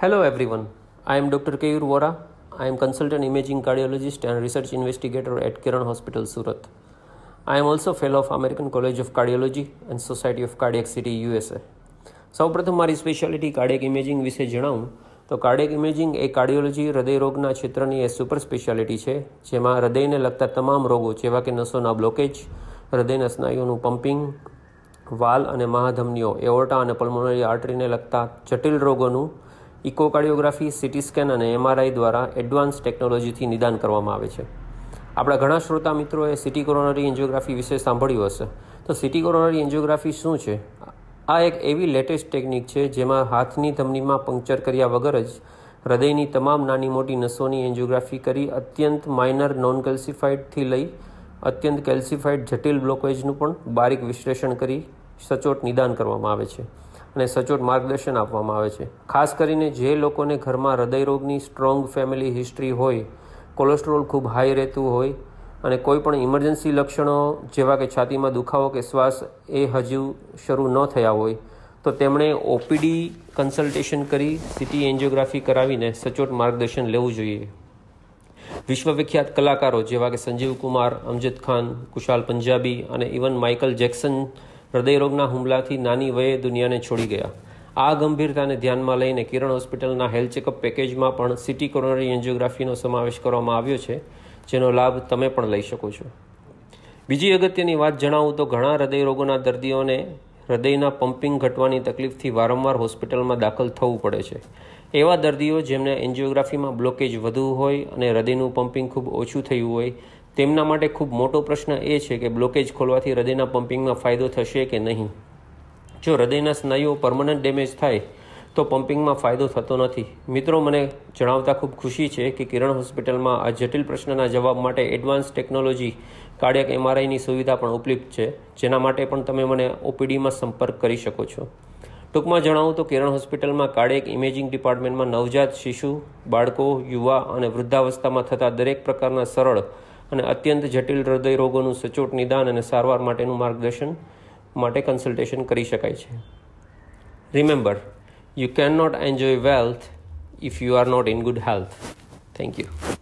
Hello everyone, I am Dr. Kayur Vora. I am consultant imaging cardiologist and research investigator at Kiran Hospital, Surat. I am also fellow of American College of Cardiology and Society of Cardiac City, USA. સૌપ્રથમ મારી speciality cardiac imaging વિશે જણાવું તો cardiac imaging એ cardiology હૃદયરોગના ક્ષેત્રની એ super speciality છે જેમાં હૃદયને લગતા તમામ રોગો જેવા કે નસોના બ્લોકેજ હૃદયના સ્નાયુઓનું પમ્પિંગ વાલ અને મહાધમનીઓ એઓર્ટા અને પલ્મોનરી આર્ટરીને લગતા જટિલ રોગોનું ઇકોકાર્ડિયોગ્રાફી સિટી સ્કેન અને એમઆરઆઈ દ્વારા એડવાન્સ ટેકનોલોજીથી નિદાન કરવામાં આવે છે આપણા ઘણા શ્રોતા મિત્રોએ સિટી કોરોનરી એન્જિયોગ્રાફી વિશે સાંભળ્યું હશે તો સિટી કોરોનરી એન્જિયોગ્રાફી શું છે આ એક એવી લેટેસ્ટ ટેકનિક છે જેમાં હાથની ધમનીમાં પંક્ચર કર્યા વગર જ હૃદયની તમામ નાની મોટી નસોની એન્જિયોગ્રાફી કરી અત્યંત માઇનર નોન કેલ્સિફાઈડથી લઈ અત્યંત કેલ્સિફાઈડ જટિલ બ્લોકેજનું પણ બારીક વિશ્લેષણ કરી સચોટ નિદાન કરવામાં આવે છે અને સચોટ માર્ગદર્શન આપવામાં આવે છે ખાસ કરીને જે લોકોને ઘરમાં હૃદયરોગની સ્ટ્રોંગ ફેમિલી હિસ્ટ્રી હોય કોલેસ્ટ્રોલ ખૂબ હાઈ રહેતું હોય અને કોઈ પણ ઇમરજન્સી લક્ષણો જેવા કે છાતીમાં દુખાવો કે શ્વાસ એ હજુ શરૂ ન થયા હોય તો તેમણે ઓપીડી કન્સલ્ટેશન કરી સિટી એન્જિયોગ્રાફી કરાવીને સચોટ માર્ગદર્શન લેવું જોઈએ વિશ્વવિખ્યાત કલાકારો જેવા કે સંજીવ કુમાર અમજદ ખાન કુશાલ પંજાબી અને ઇવન માઇકલ જેક્સન હૃદયરોગના હુમલાથી નાની વયે દુનિયાને છોડી ગયા આ ગંભીરતાને ધ્યાનમાં લઈને કિરણ હોસ્પિટલના હેલ્થ ચેકઅપ પેકેજમાં પણ સિટી કોરોનરી એન્જિયોગ્રાફીનો સમાવેશ કરવામાં આવ્યો છે જેનો લાભ તમે પણ લઈ શકો છો બીજી અગત્યની વાત જણાવું તો ઘણા હૃદયરોગોના દર્દીઓને હૃદયના પમ્પિંગ ઘટવાની તકલીફથી વારંવાર હોસ્પિટલમાં દાખલ થવું પડે છે એવા દર્દીઓ જેમને એન્જિયોગ્રાફીમાં બ્લોકેજ વધુ હોય અને હૃદયનું પમ્પિંગ ખૂબ ઓછું થયું હોય તેમના માટે ખૂબ મોટો પ્રશ્ન એ છે કે બ્લોકેજ ખોલવાથી હૃદયના પમ્પિંગમાં ફાયદો થશે કે નહીં જો હૃદયના સ્નાયુઓ પરમનન્ટ ડેમેજ થાય તો પમ્પિંગમાં ફાયદો થતો નથી મિત્રો મને જણાવતા ખૂબ ખુશી છે કે કિરણ હોસ્પિટલમાં આ જટિલ પ્રશ્નના જવાબ માટે એડવાન્સ ટેકનોલોજી કાર્ડિયક એમઆરઆઈની સુવિધા પણ ઉપલબ્ધ છે જેના માટે પણ તમે મને ઓપીડીમાં સંપર્ક કરી શકો છો ટૂંકમાં જણાવું તો કિરણ હોસ્પિટલમાં કાર્ડિયક ઇમેજિંગ ડિપાર્ટમેન્ટમાં નવજાત શિશુ બાળકો યુવા અને વૃદ્ધાવસ્થામાં થતા દરેક પ્રકારના સરળ અને અત્યંત જટિલ હૃદય રોગોનું સચોટ નિદાન અને સારવાર માટેનું માર્ગદર્શન માટે કન્સલ્ટેશન કરી શકાય છે remember you can not enjoy wealth if you are not in good health thank you